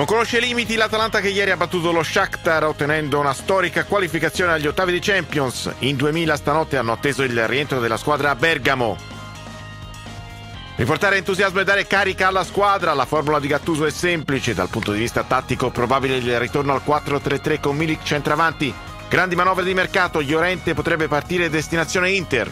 Non conosce i limiti l'Atalanta che ieri ha battuto lo Shakhtar ottenendo una storica qualificazione agli ottavi di Champions. In 2000 stanotte hanno atteso il rientro della squadra a Bergamo. Riportare entusiasmo e dare carica alla squadra, la formula di Gattuso è semplice, dal punto di vista tattico probabile il ritorno al 4-3-3 con Milik centravanti. Grandi manovre di mercato, Llorente potrebbe partire destinazione Inter.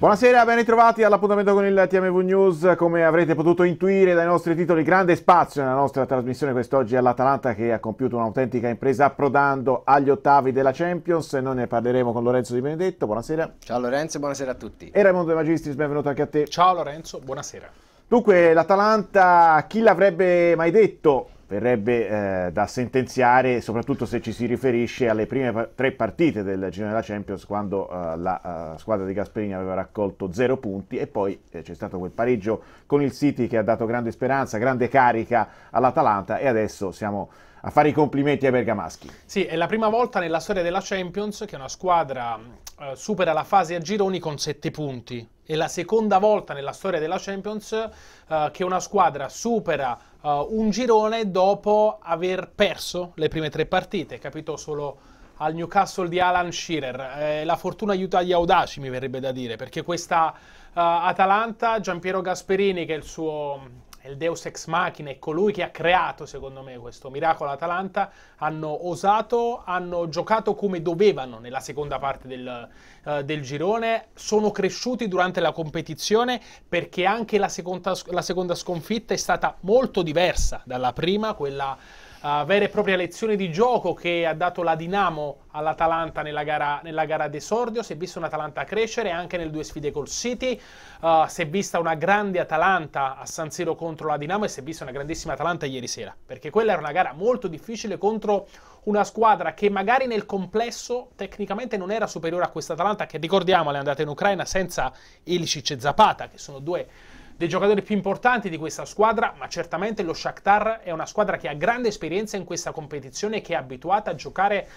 Buonasera, ben ritrovati all'appuntamento con il TMV News. Come avrete potuto intuire dai nostri titoli, grande spazio nella nostra trasmissione quest'oggi all'Atalanta che ha compiuto un'autentica impresa approdando agli ottavi della Champions noi ne parleremo con Lorenzo Di Benedetto. Buonasera. Ciao Lorenzo, buonasera a tutti. E Raimondo De Magistris, benvenuto anche a te. Ciao Lorenzo, buonasera. Dunque, l'Atalanta, chi l'avrebbe mai detto? verrebbe eh, da sentenziare, soprattutto se ci si riferisce alle prime tre partite del girone della Champions, quando eh, la eh, squadra di Gasperini aveva raccolto zero punti e poi eh, c'è stato quel pareggio con il City che ha dato grande speranza, grande carica all'Atalanta e adesso siamo a fare i complimenti ai bergamaschi. Sì, è la prima volta nella storia della Champions che una squadra eh, supera la fase a gironi con 7 punti. È la seconda volta nella storia della Champions eh, che una squadra supera eh, un girone dopo aver perso le prime tre partite, capito solo al Newcastle di Alan Shearer. Eh, la fortuna aiuta gli audaci, mi verrebbe da dire, perché questa eh, Atalanta, Giampiero Gasperini, che è il suo il Deus ex machina, è colui che ha creato, secondo me, questo miracolo Atalanta, hanno osato, hanno giocato come dovevano nella seconda parte del, uh, del girone, sono cresciuti durante la competizione perché anche la seconda, la seconda sconfitta è stata molto diversa dalla prima, quella uh, vera e propria lezione di gioco che ha dato la Dinamo all'Atalanta nella gara, nella gara d'esordio, si è vista un'Atalanta crescere anche nelle due sfide col City, uh, si è vista una grande Atalanta a San Siro contro la Dinamo e si è vista una grandissima Atalanta ieri sera, perché quella era una gara molto difficile contro una squadra che magari nel complesso tecnicamente non era superiore a questa Atalanta che ricordiamo è andata in Ucraina senza Ilicic e Zapata, che sono due dei giocatori più importanti di questa squadra, ma certamente lo Shakhtar è una squadra che ha grande esperienza in questa competizione e che è abituata a giocare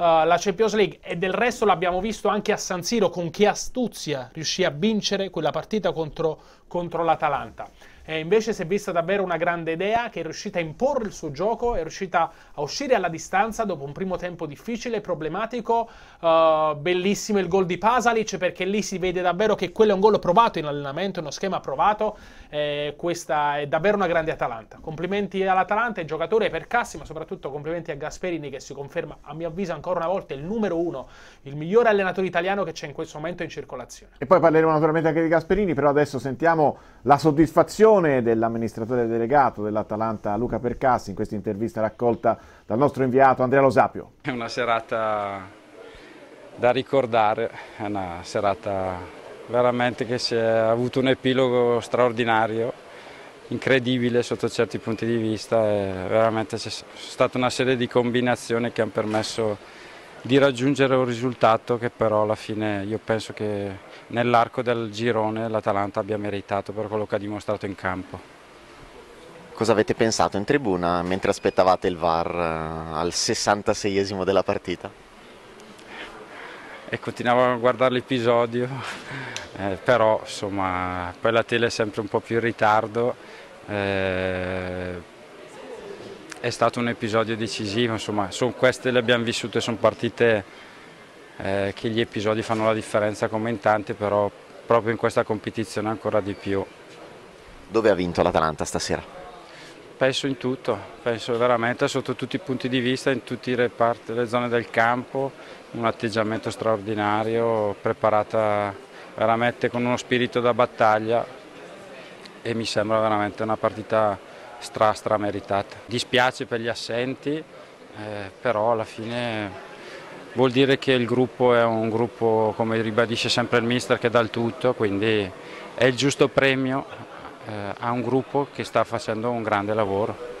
Uh, la Champions League e del resto l'abbiamo visto anche a San Siro con che astuzia riuscì a vincere quella partita contro, contro l'Atalanta. E invece si è vista davvero una grande idea che è riuscita a imporre il suo gioco, è riuscita a uscire alla distanza dopo un primo tempo difficile e problematico. Uh, bellissimo il gol di Pasalic perché lì si vede davvero che quello è un gol provato in allenamento, uno schema provato. Eh, questa è davvero una grande Atalanta. Complimenti all'Atalanta, ai giocatori, per Cassi, ma soprattutto complimenti a Gasperini che si conferma, a mio avviso, ancora una volta il numero uno, il migliore allenatore italiano che c'è in questo momento in circolazione. E poi parleremo naturalmente anche di Gasperini, però adesso sentiamo la soddisfazione dell'amministratore delegato dell'Atalanta Luca Percassi in questa intervista raccolta dal nostro inviato Andrea Losapio. È una serata da ricordare, è una serata veramente che si è avuto un epilogo straordinario, incredibile sotto certi punti di vista, veramente c'è stata una serie di combinazioni che hanno permesso di raggiungere un risultato che però alla fine io penso che nell'arco del girone l'Atalanta abbia meritato per quello che ha dimostrato in campo. Cosa avete pensato in tribuna mentre aspettavate il VAR eh, al 66esimo della partita? E continuavo a guardare l'episodio, eh, però insomma poi la tele è sempre un po' più in ritardo. Eh, è stato un episodio decisivo, insomma, sono queste le abbiamo vissute, sono partite eh, che gli episodi fanno la differenza come in commentante, però proprio in questa competizione ancora di più. Dove ha vinto l'Atalanta stasera? Penso in tutto, penso veramente sotto tutti i punti di vista, in tutte le, parti, le zone del campo, un atteggiamento straordinario, preparata veramente con uno spirito da battaglia e mi sembra veramente una partita stra, stra meritata. Dispiace per gli assenti, eh, però alla fine vuol dire che il gruppo è un gruppo, come ribadisce sempre il mister, che dà il tutto, quindi è il giusto premio eh, a un gruppo che sta facendo un grande lavoro.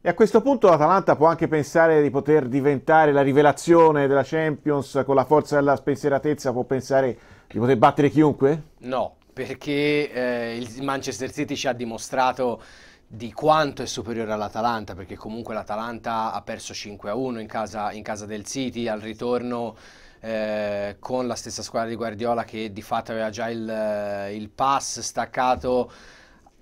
E a questo punto l'Atalanta può anche pensare di poter diventare la rivelazione della Champions con la forza della spensieratezza, può pensare di poter battere chiunque? No, perché eh, il Manchester City ci ha dimostrato di quanto è superiore all'Atalanta, perché comunque l'Atalanta ha perso 5-1 a in casa, in casa del City, al ritorno eh, con la stessa squadra di Guardiola che di fatto aveva già il, eh, il pass staccato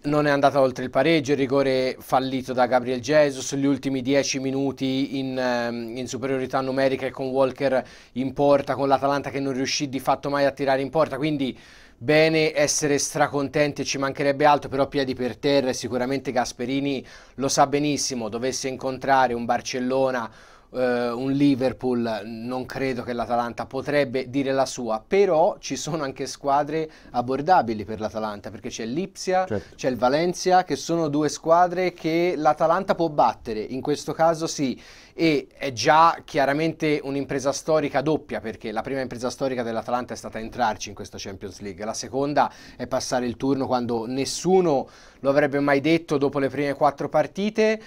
non è andata oltre il pareggio, il rigore fallito da Gabriel Jesus, gli ultimi dieci minuti in, ehm, in, superiorità numerica e con Walker in porta, con l'Atalanta che non riuscì di fatto mai a tirare in porta, quindi bene essere stracontenti, ci mancherebbe altro, però piedi per terra sicuramente Gasperini lo sa benissimo, dovesse incontrare un Barcellona eh, un Liverpool, non credo che l'Atalanta potrebbe dire la sua, però ci sono anche squadre abbordabili per l'Atalanta, perché c'è l'Ipsia, certo. c'è il Valencia, che sono due squadre che l'Atalanta può battere, in questo caso sì, e è già chiaramente un'impresa storica doppia, perché la prima impresa storica dell'Atalanta è stata entrarci in questa Champions League, la seconda è passare il turno quando nessuno lo avrebbe mai detto dopo le prime quattro partite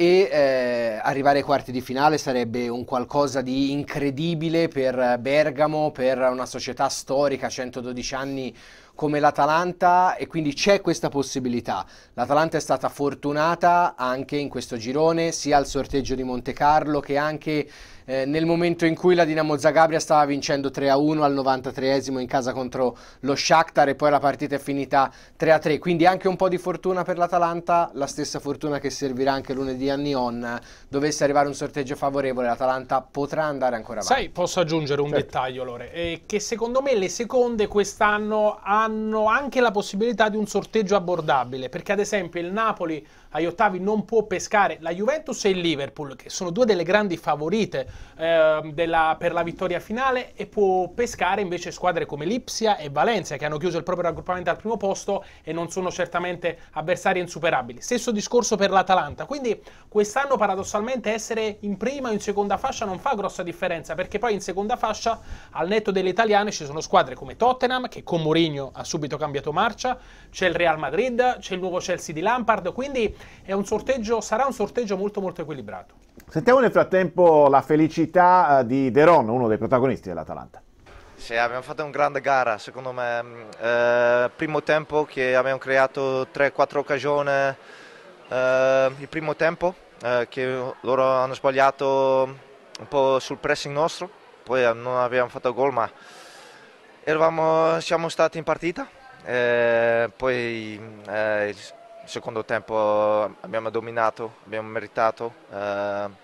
e eh, arrivare ai quarti di finale sarebbe un qualcosa di incredibile per Bergamo, per una società storica, 112 anni come l'Atalanta e quindi c'è questa possibilità. L'Atalanta è stata fortunata anche in questo girone, sia al sorteggio di Monte Carlo che anche eh, nel momento in cui la Dinamo Zagabria stava vincendo 3-1 al 93esimo in casa contro lo Shakhtar e poi la partita è finita 3-3, quindi anche un po' di fortuna per l'Atalanta, la stessa fortuna che servirà anche lunedì a Nyon, dovesse arrivare un sorteggio favorevole l'Atalanta potrà andare ancora avanti. Sai, posso aggiungere un certo. dettaglio Lore, eh, che secondo me le seconde quest'anno hanno anche la possibilità di un sorteggio abbordabile, perché ad esempio il Napoli agli ottavi non può pescare la Juventus e il Liverpool, che sono due delle grandi favorite eh, della, per la vittoria finale e può pescare invece squadre come Lipsia e Valencia che hanno chiuso il proprio raggruppamento al primo posto e non sono certamente avversari insuperabili. Stesso discorso per l'Atalanta, quindi quest'anno paradossalmente essere in prima o in seconda fascia non fa grossa differenza perché poi in seconda fascia al netto delle italiane ci sono squadre come Tottenham che con Mourinho ha subito cambiato marcia, c'è il Real Madrid, c'è il nuovo Chelsea di Lampard, quindi un sorteggio, sarà un sorteggio molto molto equilibrato. Sentiamo nel frattempo la felicità eh, di Deron, uno dei protagonisti dell'Atalanta. Sì, abbiamo fatto una grande gara, secondo me. Mm, eh, primo tempo che abbiamo creato 3-4 occasioni. Eh, il primo tempo eh, che loro hanno sbagliato un po' sul pressing nostro, poi eh, non abbiamo fatto gol, ma eravamo, siamo stati in partita. Eh, poi mm, secondo tempo abbiamo dominato, abbiamo meritato, eh, abbiamo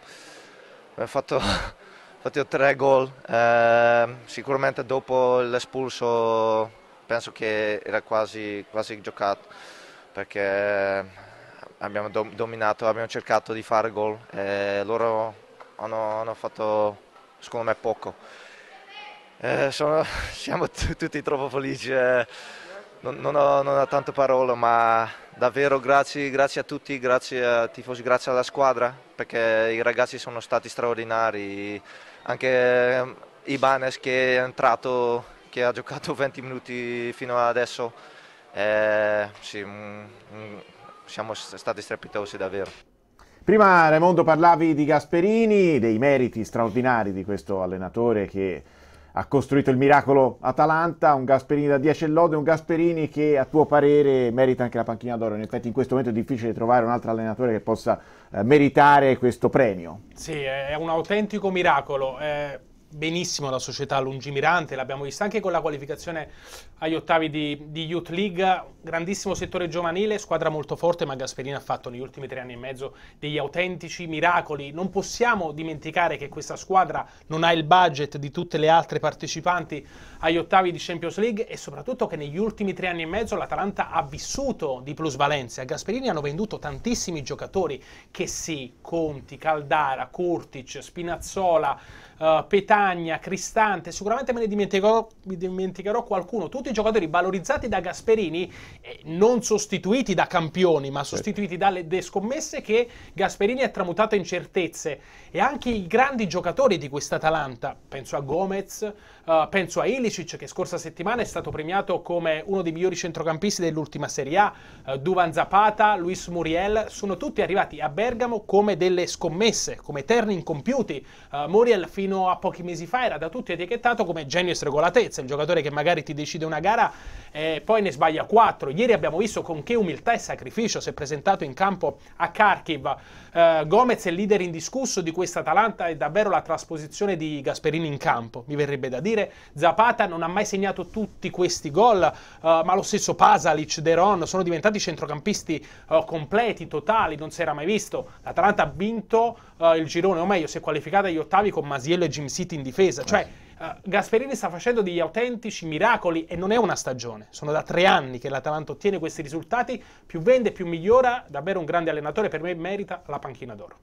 fatto, fatto, tre gol, eh, sicuramente dopo l'espulso penso che era quasi, quasi giocato perché abbiamo do dominato, abbiamo cercato di fare gol e loro hanno, hanno fatto secondo me poco. Eh, sono, siamo tutti troppo felici. Eh non, non, ho, non ho tanto parole, ma davvero grazie, grazie, a tutti, grazie a tifosi, grazie alla squadra, perché i ragazzi sono stati straordinari, anche ehm, Ibanez che è entrato, che ha giocato 20 minuti fino ad adesso, eh, sì, mm, mm, siamo stati strepitosi davvero. Prima Raimondo parlavi di Gasperini, dei meriti straordinari di questo allenatore che ha costruito il miracolo Atalanta, un Gasperini da 10 lode, un Gasperini che a tuo parere merita anche la panchina d'oro. In effetti in questo momento è difficile trovare un altro allenatore che possa eh, meritare questo premio. Sì, è un autentico miracolo. Eh benissimo la società lungimirante, l'abbiamo vista anche con la qualificazione agli ottavi di, di, Youth League, grandissimo settore giovanile, squadra molto forte, ma Gasperini ha fatto negli ultimi tre anni e mezzo degli autentici miracoli. Non possiamo dimenticare che questa squadra non ha il budget di tutte le altre partecipanti agli ottavi di Champions League e soprattutto che negli ultimi tre anni e mezzo l'Atalanta ha vissuto di plusvalenza. Gasperini hanno venduto tantissimi giocatori che sì, Conti, Caldara, Kurtic, Spinazzola, uh, eh, Petani, Magna, Cristante, sicuramente me ne dimenticherò, dimenticherò qualcuno, tutti i giocatori valorizzati da Gasperini, eh, non sostituiti da campioni, ma certo. sostituiti dalle scommesse che Gasperini ha tramutato in certezze. E anche i grandi giocatori di questa Atalanta, penso a Gomez, uh, penso a Ilicic che scorsa settimana è stato premiato come uno dei migliori centrocampisti dell'ultima Serie A, uh, Duvan Zapata, Luis Muriel, sono tutti arrivati a Bergamo come delle scommesse, come terni incompiuti. Uh, Muriel fino a pochi mesi mesi fa era da tutti etichettato come genio e stregolatezza, il giocatore che magari ti decide una gara e poi ne sbaglia quattro. Ieri abbiamo visto con che umiltà e sacrificio si è presentato in campo a Kharkiv. Eh, Gomez è il leader indiscusso di questa Atalanta, è davvero la trasposizione di Gasperini in campo, mi verrebbe da dire. Zapata non ha mai segnato tutti questi gol, eh, ma lo stesso Pasalic, Deron sono diventati centrocampisti eh, completi, totali, non si era mai visto. L'Atalanta ha vinto eh, il girone, o meglio si è qualificata agli ottavi con Masiello e Jim City in difesa. Eh, cioè, uh, Gasperini sta facendo degli autentici miracoli e non è una stagione. Sono da tre anni che l'Atalanta ottiene questi risultati, più vende, più migliora, davvero un grande allenatore, per me merita la panchina d'oro.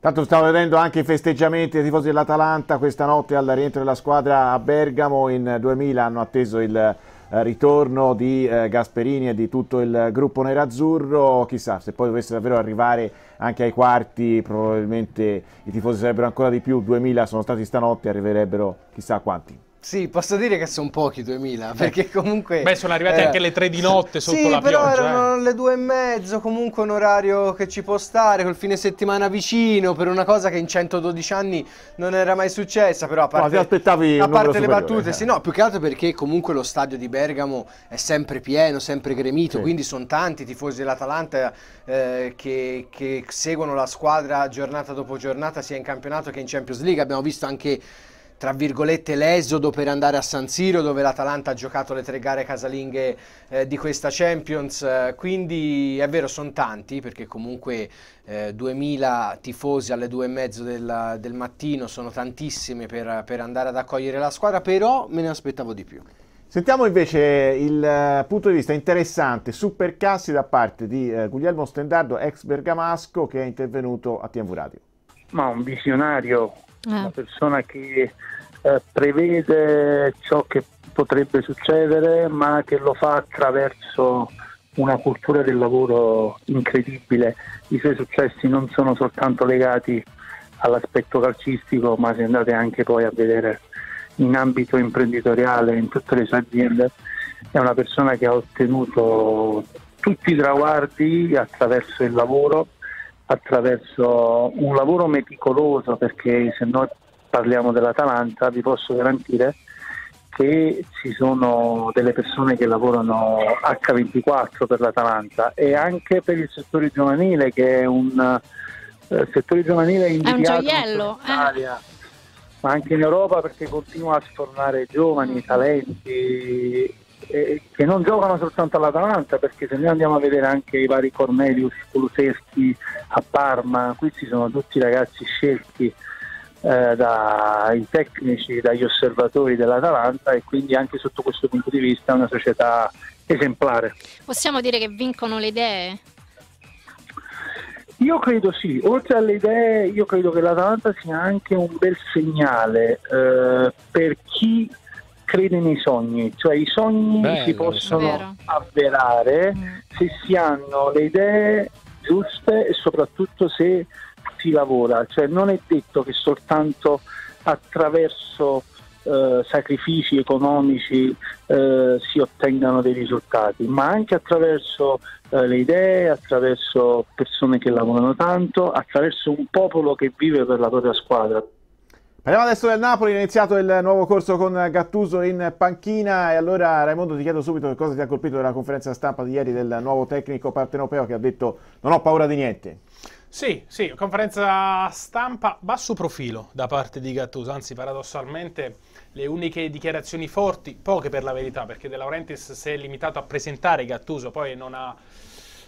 Tanto stavo vedendo anche i festeggiamenti dei tifosi dell'Atalanta questa notte al rientro della squadra a Bergamo in 2000 hanno atteso il eh, ritorno di Gasperini e di tutto il gruppo nerazzurro, chissà se poi dovesse davvero arrivare anche ai quarti probabilmente i tifosi sarebbero ancora di più, 2000 sono stati stanotte, arriverebbero chissà quanti. Sì, posso dire che sono pochi 2000, eh. perché comunque... Beh, sono arrivate eh, anche le 3 di notte sotto sì, la pioggia. Sì, eh. però erano eh. le 2 e mezzo, comunque un orario che ci può stare, col fine settimana vicino, per una cosa che in 112 anni non era mai successa, però a parte, no, a parte le battute, eh. sì, no, più che altro perché comunque lo stadio di Bergamo è sempre pieno, sempre gremito, sì. quindi sono tanti tifosi dell'Atalanta eh, che, che seguono la squadra giornata dopo giornata, sia in campionato che in Champions League, abbiamo visto anche tra virgolette l'esodo per andare a San Siro dove l'Atalanta ha giocato le tre gare casalinghe eh, di questa Champions eh, quindi è vero sono tanti perché comunque eh, 2000 tifosi alle due e mezzo del, del mattino sono tantissime per, per andare ad accogliere la squadra però me ne aspettavo di più Sentiamo invece il eh, punto di vista interessante su Percassi da parte di eh, Guglielmo Stendardo, ex bergamasco, che è intervenuto a TMV Radio. Ma un visionario, eh. una persona che eh, prevede ciò che potrebbe succedere, ma che lo fa attraverso una cultura del lavoro incredibile. I suoi successi non sono soltanto legati all'aspetto calcistico, ma se andate anche poi a vedere in ambito imprenditoriale, in tutte le sue aziende, è una persona che ha ottenuto tutti i traguardi attraverso il lavoro, attraverso un lavoro meticoloso, perché se noi parliamo dell'Atalanta, vi posso garantire che ci sono delle persone che lavorano H24 per l'Atalanta e anche per il settore giovanile che è un eh, settore giovanile in eh. Italia. Ma anche in Europa perché continua a sfornare giovani, mm. talenti eh, che non giocano soltanto all'Atalanta perché se noi andiamo a vedere anche i vari Cornelius, Coluseschi a Parma, qui ci sono tutti ragazzi scelti eh, dai tecnici, dagli osservatori dell'Atalanta e quindi anche sotto questo punto di vista è una società esemplare. Possiamo dire che vincono le idee? Io credo sì, oltre alle idee io credo che l'Atalanta sia anche un bel segnale eh, per chi crede nei sogni, cioè i sogni Bello, si possono avverare mm. se si hanno le idee giuste e soprattutto se si lavora, cioè non è detto che soltanto attraverso eh, sacrifici economici eh, si ottengano dei risultati, ma anche attraverso eh, le idee, attraverso persone che lavorano tanto, attraverso un popolo che vive per la propria squadra. Parliamo adesso del Napoli, è iniziato il nuovo corso con Gattuso in panchina e allora Raimondo ti chiedo subito che cosa ti ha colpito della conferenza stampa di ieri del nuovo tecnico partenopeo che ha detto non ho paura di niente. Sì, sì, conferenza stampa basso profilo da parte di Gattuso, anzi paradossalmente le uniche dichiarazioni forti, poche per la verità, perché De Laurentiis si è limitato a presentare Gattuso, poi non ha,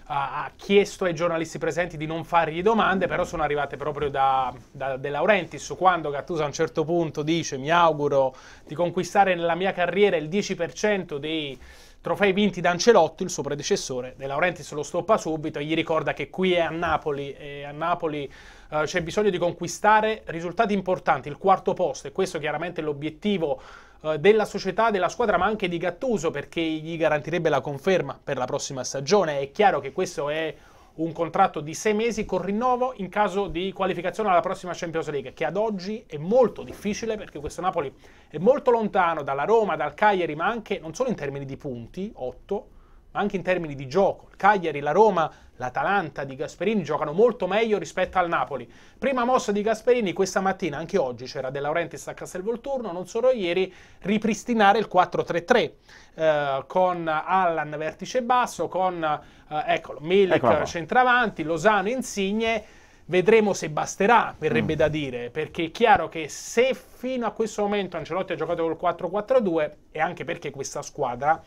ha, ha chiesto ai giornalisti presenti di non fargli domande, però sono arrivate proprio da, da De Laurentiis, quando Gattuso a un certo punto dice mi auguro di conquistare nella mia carriera il 10% dei Trofei vinti da Ancelotti, il suo predecessore, De Laurentiis lo stoppa subito e gli ricorda che qui è a Napoli e a Napoli eh, c'è bisogno di conquistare risultati importanti, il quarto posto e questo chiaramente è l'obiettivo eh, della società, della squadra, ma anche di Gattuso perché gli garantirebbe la conferma per la prossima stagione. È chiaro che questo è un contratto di sei mesi con rinnovo in caso di qualificazione alla prossima Champions League, che ad oggi è molto difficile perché questo Napoli è molto lontano dalla Roma, dal Cagliari, ma anche non solo in termini di punti, 8, ma anche in termini di gioco. Il Cagliari, la Roma, l'Atalanta di Gasperini giocano molto meglio rispetto al Napoli. Prima mossa di Gasperini questa mattina, anche oggi c'era De Laurentiis a Castelvolturno, non solo ieri, ripristinare il 4-3-3 eh, con Allan vertice basso, con eh, eccolo, Milik ecco centravanti, Losano Insigne. Vedremo se basterà, verrebbe mm. da dire, perché è chiaro che se fino a questo momento Ancelotti ha giocato col 4-4-2 e anche perché questa squadra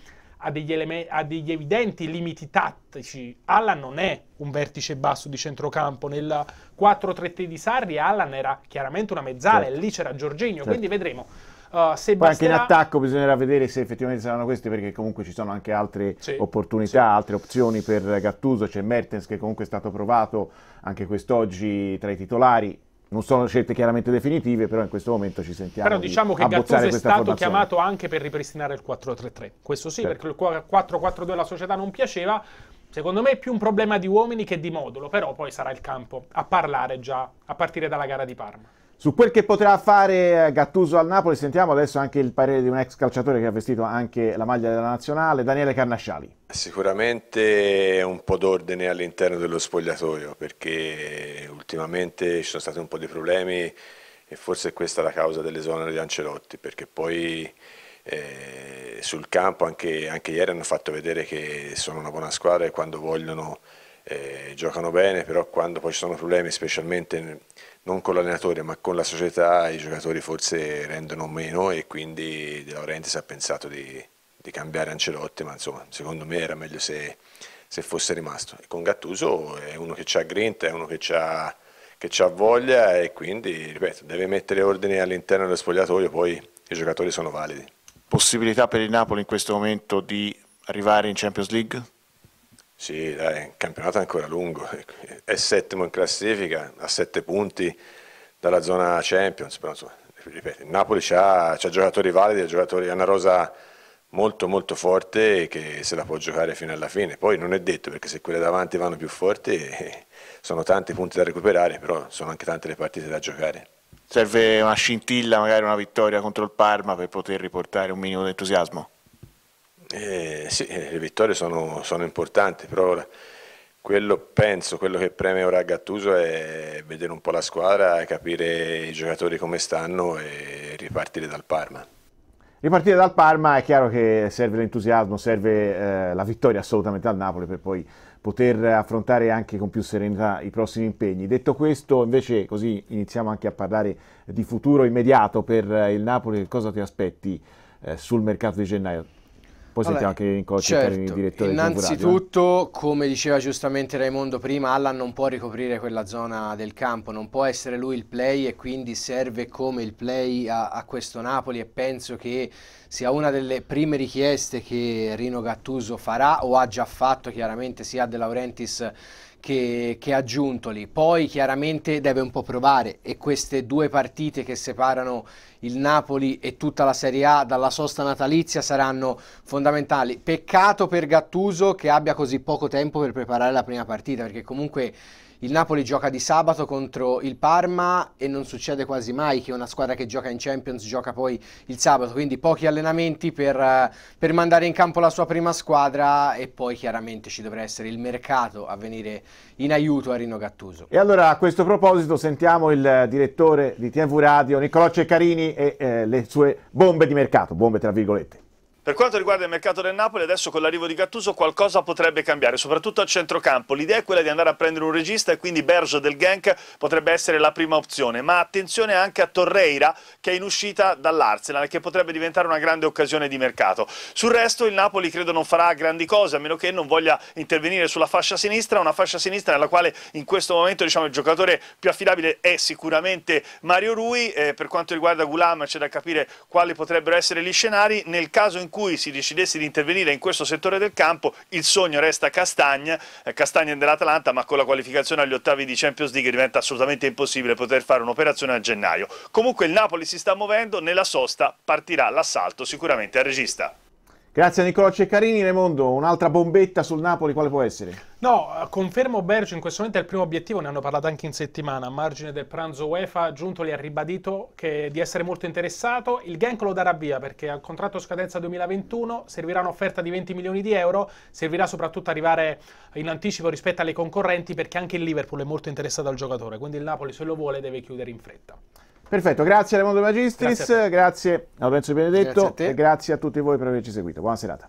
ha degli, element- ha degli evidenti limiti tattici. Allan non è un vertice basso di centrocampo. Nel 4-3-3 di Sarri Allan era chiaramente una mezzala certo. e lì c'era Giorgenio. certo. quindi vedremo. Uh, se Poi basterà... anche in attacco bisognerà vedere se effettivamente saranno questi perché comunque ci sono anche altre sì, opportunità, sì. altre opzioni per Gattuso, c'è Mertens che comunque è stato provato anche quest'oggi tra i titolari, non sono scelte chiaramente definitive, però in questo momento ci sentiamo. Però diciamo che Gattuso è stato chiamato anche per ripristinare il 4-3-3. Questo sì, certo. perché il 4-4-2 alla società non piaceva. Secondo me è più un problema di uomini che di modulo, però poi sarà il campo a parlare già a partire dalla gara di Parma. Su quel che potrà fare eh, Gattuso al Napoli sentiamo adesso anche il parere di un ex calciatore che ha vestito anche la maglia della nazionale, Daniele Carnasciali. Sicuramente un po' d'ordine all'interno dello spogliatoio perché ultimamente ci sono stati un po' di problemi e forse questa è la causa dell'esonero di Ancelotti perché poi eh, sul campo anche, anche ieri hanno fatto vedere che sono una buona squadra e quando vogliono eh, giocano bene però quando poi ci sono problemi specialmente non con l'allenatore ma con la società i giocatori forse rendono meno e quindi De Laurentiis ha pensato di, di cambiare Ancelotti ma insomma secondo me era meglio se, se fosse rimasto e con Gattuso è uno che ha grinta, è uno che ha che ha voglia e quindi ripeto, deve mettere ordine all'interno dello spogliatoio poi i giocatori sono validi possibilità per il Napoli in questo momento di arrivare in Champions League? Sì, dai, il campionato è ancora lungo, è settimo in classifica, a sette punti dalla zona Champions, però insomma, ripeto, il Napoli ha giocatori validi, giocatori, ha una rosa molto molto forte che se la può giocare fino alla fine. Poi non è detto perché se quelle davanti vanno più forti eh, sono tanti punti da recuperare, però sono anche tante le partite da giocare. Serve una scintilla, magari una vittoria contro il Parma per poter riportare un minimo di entusiasmo? Eh, sì, eh, le vittorie sono, sono importanti, però quello, penso, quello che preme ora a Gattuso è vedere un po' la squadra, capire i giocatori come stanno e ripartire dal Parma. Ripartire dal Parma è chiaro che serve l'entusiasmo, serve eh, la vittoria assolutamente al Napoli per poi poter affrontare anche con più serenità i prossimi impegni. Detto questo, invece, così iniziamo anche a parlare di futuro immediato per il Napoli, cosa ti aspetti eh, sul mercato di gennaio? Poi Vabbè, sentiamo anche in cosa certo. il direttore Innanzitutto, come diceva giustamente Raimondo prima, Allan non può ricoprire quella zona del campo, non può essere lui il play e quindi serve come il play a, a questo Napoli e penso che sia una delle prime richieste che Rino Gattuso farà o ha già fatto chiaramente sia a De Laurentiis che, che ha aggiunto lì. Poi chiaramente deve un po' provare e queste due partite che separano il Napoli e tutta la Serie A dalla sosta natalizia saranno fondamentali. Peccato per Gattuso che abbia così poco tempo per preparare la prima partita perché comunque il Napoli gioca di sabato contro il Parma e non succede quasi mai che una squadra che gioca in Champions gioca poi il sabato, quindi pochi allenamenti per, eh, per mandare in campo la sua prima squadra e poi chiaramente ci dovrà essere il mercato a venire in aiuto a Rino Gattuso. E allora a questo proposito sentiamo il direttore di TV Radio Niccolò Ceccarini e eh, le sue bombe di mercato, bombe tra virgolette. Per quanto riguarda il mercato del Napoli, adesso con l'arrivo di Gattuso qualcosa potrebbe cambiare, soprattutto a centrocampo. L'idea è quella di andare a prendere un regista e quindi Berge del Genk potrebbe essere la prima opzione. Ma attenzione anche a Torreira che è in uscita dall'Arsenal e che potrebbe diventare una grande occasione di mercato. Sul resto il Napoli credo non farà grandi cose, a meno che non voglia intervenire sulla fascia sinistra, una fascia sinistra nella quale in questo momento diciamo, il giocatore più affidabile è sicuramente Mario Rui. Eh, per quanto riguarda Gulam c'è da capire quali potrebbero essere gli scenari. Nel caso in cui cui si decidesse di intervenire in questo settore del campo, il sogno resta Castagna, eh, Castagna dell'Atalanta, ma con la qualificazione agli ottavi di Champions League diventa assolutamente impossibile poter fare un'operazione a gennaio. Comunque il Napoli si sta muovendo, nella sosta partirà l'assalto sicuramente al regista. Grazie a Nicolò Ceccarini. Raimondo, un'altra bombetta sul Napoli, quale può essere? No, eh, confermo Bergio, in questo momento è il primo obiettivo, ne hanno parlato anche in settimana, a margine del pranzo UEFA, Giuntoli ha ribadito che, di essere molto interessato, il Genk lo darà via perché al contratto scadenza 2021 servirà un'offerta di 20 milioni di euro, servirà soprattutto arrivare in anticipo rispetto alle concorrenti perché anche il Liverpool è molto interessato al giocatore, quindi il Napoli se lo vuole deve chiudere in fretta. Perfetto, grazie a Raimondo Magistris, grazie, grazie a Lorenzo Benedetto grazie a e grazie a tutti voi per averci seguito. Buona serata.